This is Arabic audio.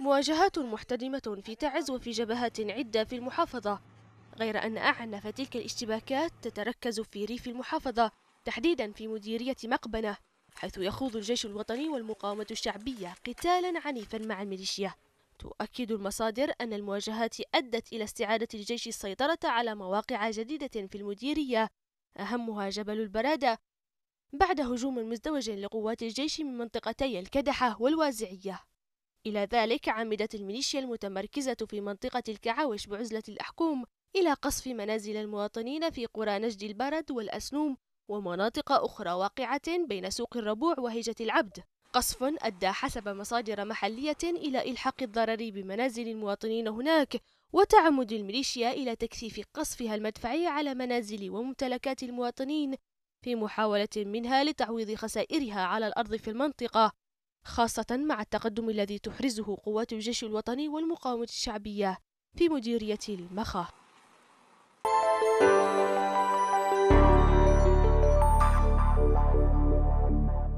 مواجهات محتدمة في تعز وفي جبهات عدة في المحافظة غير أن أعنف تلك الاشتباكات تتركز في ريف المحافظة تحديدا في مديرية مقبنة حيث يخوض الجيش الوطني والمقاومة الشعبية قتالا عنيفا مع الميليشيا تؤكد المصادر أن المواجهات أدت إلى استعادة الجيش السيطرة على مواقع جديدة في المديرية أهمها جبل البرادة بعد هجوم مزدوج لقوات الجيش من منطقتي الكدحة والوازعية إلى ذلك عمدت الميليشيا المتمركزة في منطقة الكعاوش بعزلة الأحكوم إلى قصف منازل المواطنين في قرى نجد البرد والأسنوم ومناطق أخرى واقعة بين سوق الربوع وهجة العبد قصف أدى حسب مصادر محلية إلى إلحاق الضرر بمنازل المواطنين هناك وتعمد الميليشيا إلى تكثيف قصفها المدفعي على منازل وممتلكات المواطنين في محاولة منها لتعويض خسائرها على الأرض في المنطقة خاصة مع التقدم الذي تحرزه قوات الجيش الوطني والمقاومة الشعبية في مديرية المخا